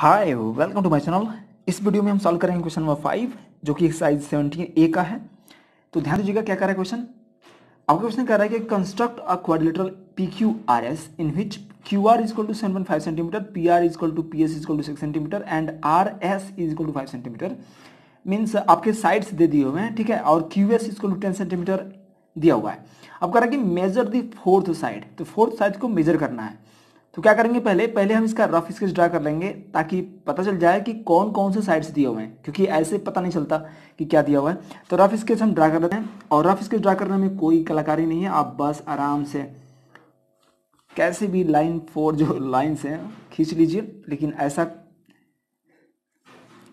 hi welcome to my channel इस video में हम सॉल्व करेंगे क्वेश्चन नंबर फाइव जो कि एक्सरसाइज सेवनटीन ए का है तो ध्यान दीजिएगा क्या कर रहा है क्वेश्चन आपका क्वेश्चन कह रहा है कि construct a quadrilateral P Q R S in which Q R is to seven five centimetre P R is to P S is to six centimetre and R S is to five centimetre means आपके sides दे दिए हुए हैं ठीक है और Q S is to ten centimetre दिया हुआ है अब कह रहा है कि मेजर दी फोर्थ साइड तो फोर्थ साइड को मेजर करना है तो क्या करेंगे पहले पहले हम इसका रफ स्केच ड्रा कर लेंगे ताकि पता चल जाए कि कौन कौन से साइड्स दिए हुए हैं क्योंकि ऐसे पता नहीं चलता कि क्या दिया हुआ है तो रफ स्केच हम ड्रा कर लेते हैं और रफ स्केच ड्रा करने में कोई कलाकारी नहीं है आप बस आराम से कैसे भी लाइन फोर जो लाइन्स हैं खींच लीजिए लेकिन ऐसा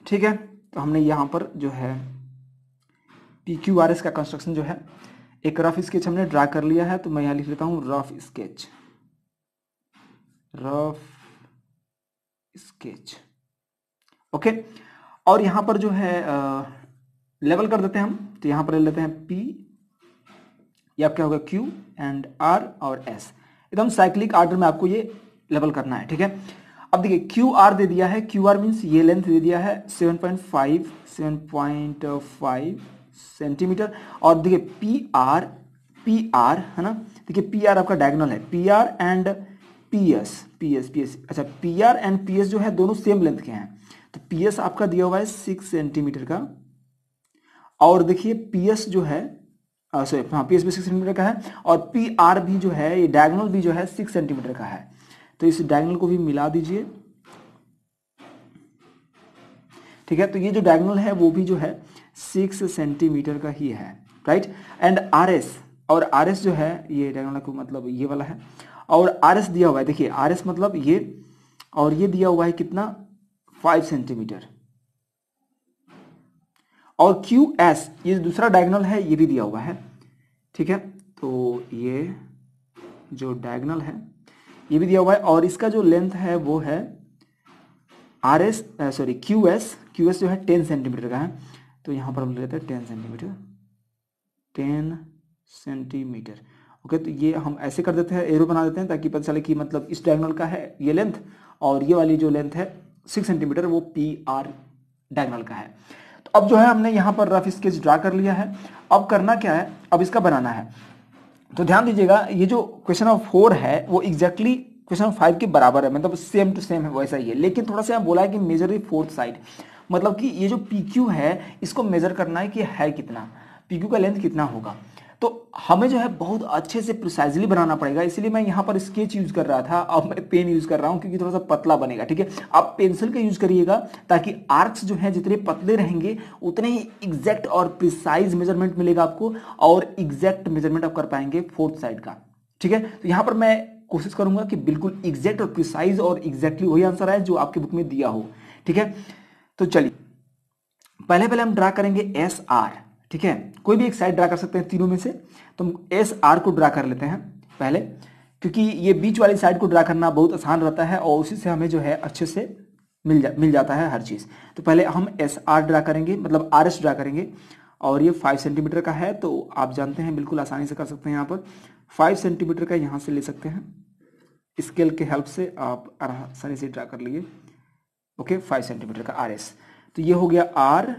ठीक है तो हमने यहाँ पर जो है पी क्यू आर एस का कंस्ट्रक्शन जो है एक रफ स्केच हमने ड्रा कर लिया है तो मैं यहाँ लिख लेता हूँ rough sketch rough sketch okay और यहां पर जो है आ, लेवल कर देते हैं हम तो यहां पर ले लेते हैं पी या क्या होगा क्यू एंड आर और एस एकदम साइक्लिक आर्डर में आपको ये लेवल करना है ठीक है अब देखिए क्यू आर दे दिया है क्यू आर मीन्स ये लेंथ दे दिया है 7.5 7.5 सेंटीमीटर और देखिए पी आर पी आर है ना देखिए पी आर आपका डायगोनल है P R and P S P S P S अच्छा P R and P S जो है दोनों सेम लेंथ के हैं तो पी एस आपका दिया हुआ है सिक्स सेंटीमीटर का और देखिए पी एस जो है सॉरी हाँ पी एस भी सिक्स सेंटीमीटर का है और पी आर भी जो है ये डायगोनल भी जो है सिक्स सेंटीमीटर का है तो इस डायगोनल को भी मिला दीजिए ठीक है तो ये जो डायगोनल है वो भी जो है सिक्स सेंटीमीटर का ही है राइट एंड आर एस और आर एस जो है ये डायगोनल को मतलब ये वाला है और आर एस दिया हुआ है देखिए आर एस मतलब ये और ये दिया हुआ है कितना फाइव सेंटीमीटर और क्यू एस ये दूसरा डायगनल है ये भी दिया हुआ है ठीक है तो ये जो डायगनल है ये भी दिया हुआ है और इसका जो लेंथ है वो है R S sorry Q S Q S जो है टेन सेंटीमीटर का है तो यहां पर हम लेते हैं ten centimetre ten centimetre okay तो ये हम ऐसे कर देते हैं एरो बना देते हैं ताकि पता चले कि मतलब इस डायगनल का है ये लेंथ और ये वाली जो लेंथ है सिक्स सेंटीमीटर वो पी आर डायगनल का है तो अब जो है हमने यहाँ पर रफ स्केच ड्रा कर लिया है अब करना क्या है अब इसका बनाना है तो ध्यान दीजिएगा ये जो क्वेश्चन ऑफ फोर है वो एग्जैक्टली क्वेश्चन फाइव के बराबर है मतलब सेम टू सेम है वैसा ही है लेकिन थोड़ा सा बोला है कि मेजर दी फोर्थ साइड मतलब कि ये जो पी क्यू है इसको मेजर करना है कि है कितना पी क्यू का लेंथ कितना होगा तो हमें जो है बहुत अच्छे से प्रिसाइजली बनाना पड़ेगा इसलिए मैं यहाँ पर स्केच यूज कर रहा था अब मैं पेन यूज कर रहा हूँ क्योंकि थोड़ा सा पतला बनेगा ठीक है आप पेंसिल का यूज करिएगा ताकि आर्क्स जो है जितने पतले रहेंगे उतने ही एग्जैक्ट और प्रिसाइज मेजरमेंट मिलेगा आपको और एग्जैक्ट मेजरमेंट आप कर पाएंगे फोर्थ साइड का ठीक है तो यहाँ पर मैं कोशिश करूंगा कि बिल्कुल एग्जैक्ट और प्रिसाइज और एग्जैक्टली वही आंसर आए जो आपके बुक में दिया हो ठीक है तो चलिए पहले पहले हम ड्रा करेंगे एस आर ठीक है कोई भी एक साइड ड्रा कर सकते हैं तीनों में से तो हम एस आर को ड्रा कर लेते हैं पहले क्योंकि ये बीच वाली साइड को ड्रा करना बहुत आसान रहता है और उसी से हमें जो है अच्छे से मिल जा मिल जाता है हर चीज़ तो पहले हम एस आर ड्रा करेंगे मतलब आर एस ड्रा करेंगे और ये फाइव सेंटीमीटर का है तो आप जानते हैं बिल्कुल आसानी से कर सकते हैं यहाँ पर फाइव सेंटीमीटर का यहाँ से ले सकते हैं स्केल के हेल्प से आप आसानी से ड्रा कर लिए ओके फाइव सेंटीमीटर का आर एस तो ये हो गया आर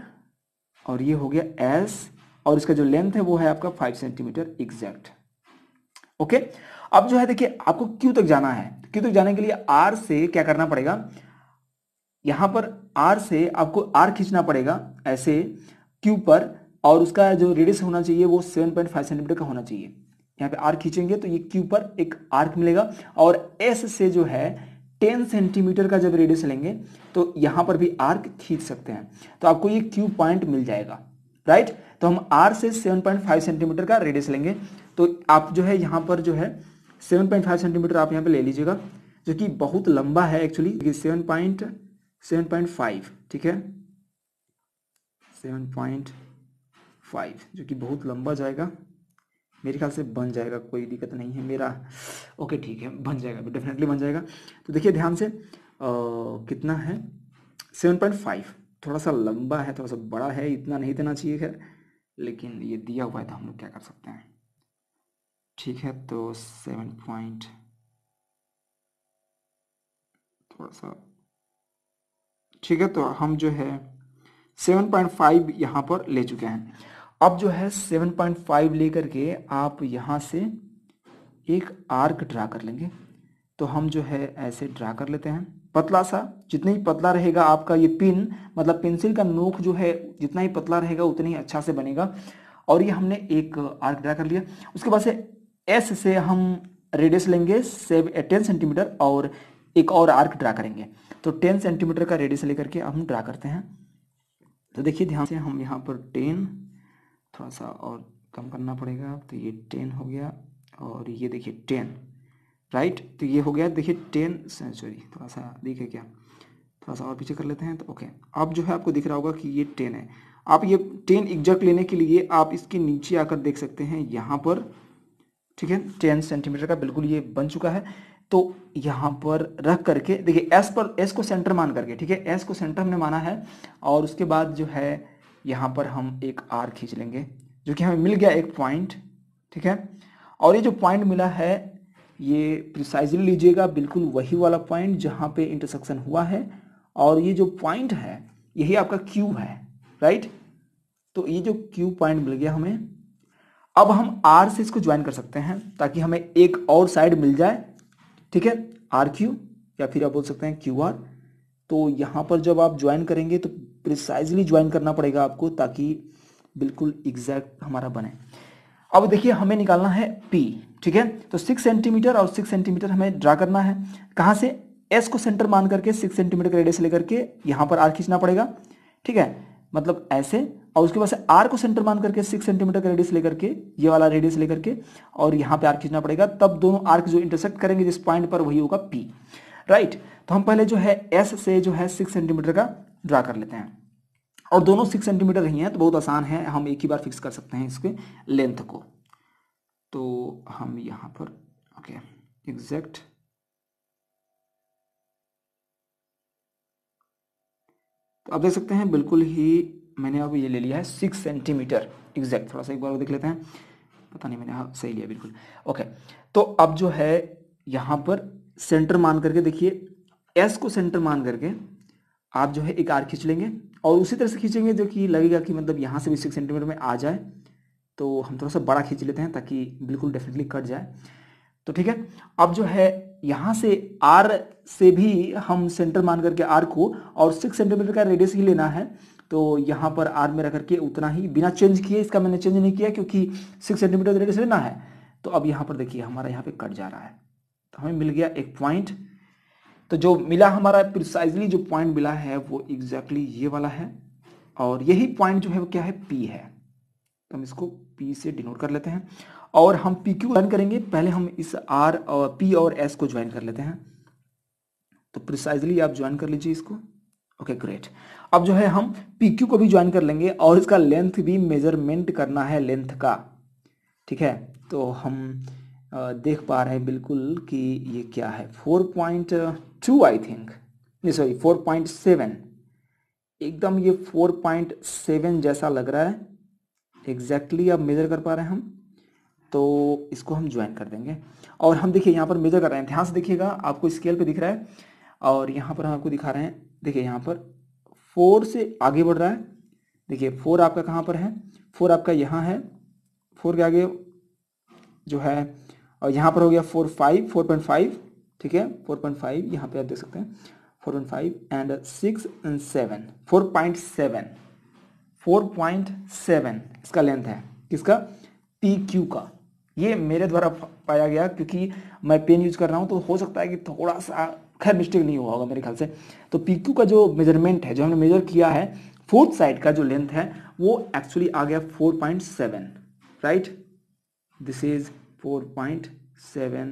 और ये हो गया एस और इसका जो लेंथ है वो है आपका फाइव सेंटीमीटर एग्जैक्ट ओके अब जो है देखिए आपको क्यू तक जाना है क्यू तक जाने के लिए आर से क्या करना पड़ेगा यहां पर आर से आपको आर खींचना पड़ेगा ऐसे क्यू पर और उसका जो रेडियस होना चाहिए वो सेवन पॉइंट फाइव सेंटीमीटर का होना चाहिए यहाँ पे आर खींचेंगे तो ये क्यू पर एक आर्क मिलेगा और एस से जो है टेन सेंटीमीटर का जब रेडियस लेंगे तो यहाँ पर भी आर्क खींच सकते हैं तो आपको ये क्यू पॉइंट मिल जाएगा राइट तो हम आर से 7.5 सेंटीमीटर का रेडियस लेंगे तो आप जो है यहाँ पर जो है 7.5 सेंटीमीटर आप यहाँ पे ले लीजिएगा जो कि बहुत लंबा है actually seven point seven point five ठीक है सेवन पॉइंट फाइव जो कि बहुत लंबा जाएगा मेरे ख्याल से बन जाएगा कोई दिक्कत नहीं है मेरा ओके ठीक है बन जाएगा डेफिनेटली बन जाएगा तो देखिए ध्यान से आ, कितना है सेवन पॉइंट फाइव थोड़ा सा लंबा है थोड़ा सा बड़ा है इतना नहीं देना चाहिए खैर लेकिन ये दिया हुआ है तो हम लोग क्या कर सकते हैं ठीक है तो सेवन पॉइंट थोड़ा सा ठीक है तो हम जो है सेवन पॉइंट फाइव यहाँ पर ले चुके हैं अब जो है 7.5 लेकर के आप यहाँ से एक आर्क ड्रा कर लेंगे तो हम जो है ऐसे ड्रा कर लेते हैं पतला सा जितना ही पतला रहेगा आपका ये पिन मतलब पेंसिल का नोक जो है जितना ही पतला रहेगा उतना ही अच्छा से बनेगा और ये हमने एक आर्क ड्रा कर लिया उसके बाद से एस से हम रेडियस लेंगे सेव टेन सेंटीमीटर और एक और आर्क ड्रा करेंगे तो टेन सेंटीमीटर का रेडियस लेकर के हम ड्रा करते हैं तो देखिए ध्यान से हम यहाँ पर टेन थोड़ा सा और कम करना पड़ेगा तो ये टेन हो गया और ये देखिए टेन राइट तो ये हो गया देखिए टेन सेंचुरी थोड़ा सा देखिए क्या थोड़ा सा और पीछे कर लेते हैं तो ओके अब जो है आपको दिख रहा होगा कि ये टेन है आप ये टेन एग्जैक्ट लेने के लिए आप इसके नीचे आकर देख सकते हैं यहाँ पर ठीक है टेन सेंटीमीटर का बिल्कुल ये बन चुका है तो यहाँ पर रख करके देखिए एस पर एस को सेंटर मान करके ठीक है एस को सेंटर हमने माना है और उसके बाद जो है यहाँ पर हम एक आर खींच लेंगे जो कि हमें मिल गया एक पॉइंट ठीक है और ये जो पॉइंट मिला है ये प्रिसाइजली लीजिएगा बिल्कुल वही वाला पॉइंट जहाँ पे इंटरसेक्शन हुआ है और ये जो पॉइंट है यही आपका क्यू है राइट तो ये जो क्यू पॉइंट मिल गया हमें अब हम आर से इसको ज्वाइन कर सकते हैं ताकि हमें एक और साइड मिल जाए ठीक है आर क्यू या फिर आप बोल सकते हैं क्यू आर तो यहाँ पर जब आप ज्वाइन करेंगे तो प्रिसाइजली ज्वाइन करना पड़ेगा आपको ताकि बिल्कुल एग्जैक्ट हमारा बने अब देखिए हमें निकालना है पी ठीक है तो सिक्स सेंटीमीटर और सिक्स सेंटीमीटर हमें ड्रा करना है कहाँ से एस को सेंटर मान करके सिक्स सेंटीमीटर का रेडियस लेकर के यहाँ पर आर खींचना पड़ेगा ठीक है मतलब ऐसे और उसके बाद से आर को सेंटर मान करके सिक्स सेंटीमीटर का रेडियस लेकर के ये वाला रेडियस लेकर के और यहाँ पे आर खींचना पड़ेगा तब दोनों आर्क जो इंटरसेक्ट करेंगे जिस पॉइंट पर वही होगा पी राइट तो हम पहले जो है एस से जो है सिक्स सेंटीमीटर का ड्रा कर लेते हैं और दोनों सिक्स सेंटीमीटर ही हैं तो बहुत आसान है हम एक ही बार फिक्स कर सकते हैं इसके लेंथ को तो हम यहाँ पर ओके एग्जैक्ट तो आप देख सकते हैं बिल्कुल ही मैंने अब ये ले लिया है सिक्स सेंटीमीटर एग्जैक्ट थोड़ा सा एक बार देख लेते हैं पता नहीं मैंने हाँ सही लिया बिल्कुल ओके तो अब जो है यहाँ पर सेंटर मान करके देखिए एस को सेंटर मान करके आप जो है एक आर खींच लेंगे और उसी तरह से खींचेंगे जो कि लगेगा कि मतलब यहाँ से भी सिक्स सेंटीमीटर में आ जाए तो हम थोड़ा सा बड़ा खींच लेते हैं ताकि बिल्कुल डेफिनेटली कट जाए तो ठीक है अब जो है यहाँ से आर से भी हम सेंटर मान करके आर को और सिक्स सेंटीमीटर का रेडियस ही लेना है तो यहाँ पर आर में रख करके उतना ही बिना चेंज किए इसका मैंने चेंज नहीं किया क्योंकि सिक्स सेंटीमीटर रेडियस लेना है तो अब यहाँ पर देखिए हमारा यहाँ पे कट जा रहा है तो हमें मिल गया एक पॉइंट तो जो मिला हमारा प्रिसाइजली जो पॉइंट मिला है वो एग्जैक्टली exactly ये वाला है और यही पॉइंट जो है वो क्या है पी है तो हम इसको पी से डिनोट कर लेते हैं और हम पी क्यू ज्वाइन करेंगे पहले हम इस आर और पी और एस को ज्वाइन कर लेते हैं तो प्रिसाइजली आप ज्वाइन कर लीजिए इसको ओके okay, ग्रेट अब जो है हम पी क्यू को भी ज्वाइन कर लेंगे और इसका लेंथ भी मेजरमेंट करना है लेंथ का ठीक है तो हम देख पा रहे हैं बिल्कुल कि ये क्या है four point two I think sorry four point seven एकदम ये फोर पॉइंट सेवन जैसा लग रहा है एग्जैक्टली exactly आप मेज़र कर पा रहे हैं हम तो इसको हम ज्वाइन कर देंगे और हम देखिए यहाँ पर मेजर कर रहे हैं ध्यान से देखिएगा आपको स्केल पे दिख रहा है और यहाँ पर हम आपको दिखा रहे हैं देखिए यहाँ पर फोर से आगे बढ़ रहा है देखिए फोर आपका कहाँ पर है फोर आपका यहाँ है फोर के आगे जो है और यहाँ पर हो गया four five four point five ठीक है फोर पॉइंट फाइव यहाँ पे आप देख सकते हैं four point five and six and seven four point seven four point seven इसका लेंथ है किसका पी क्यू का ये मेरे द्वारा पाया गया क्योंकि मैं पेन यूज कर रहा हूँ तो हो सकता है कि थोड़ा सा खैर मिस्टेक नहीं हुआ होगा मेरे ख्याल से तो पी क्यू का जो मेजरमेंट है जो हमने मेजर किया है फोर्थ साइड का जो लेंथ है वो एक्चुअली आ गया four point seven right this is four point seven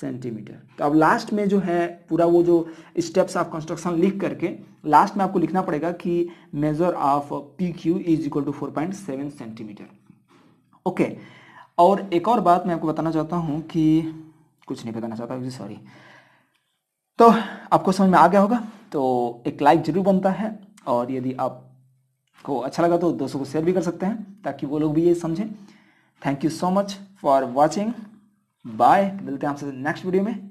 centimetre तो अब लास्ट में जो है पूरा वो जो स्टेप्स ऑफ कंस्ट्रक्शन लिख करके लास्ट में आपको लिखना पड़ेगा कि major of P Q is equal to four point seven centimetre okay और एक और बात मैं आपको बताना चाहता हूँ कि कुछ नहीं बताना चाहता सॉरी तो आपको समझ में आ गया होगा तो एक लाइक जरूर बनता है और यदि आपको अच्छा लगा तो दोस्तों को शेयर भी कर सकते हैं ताकि वो लोग भी ये समझें thank you so much for watching bye मिलते हैं आपसे नेक्स्ट वीडियो में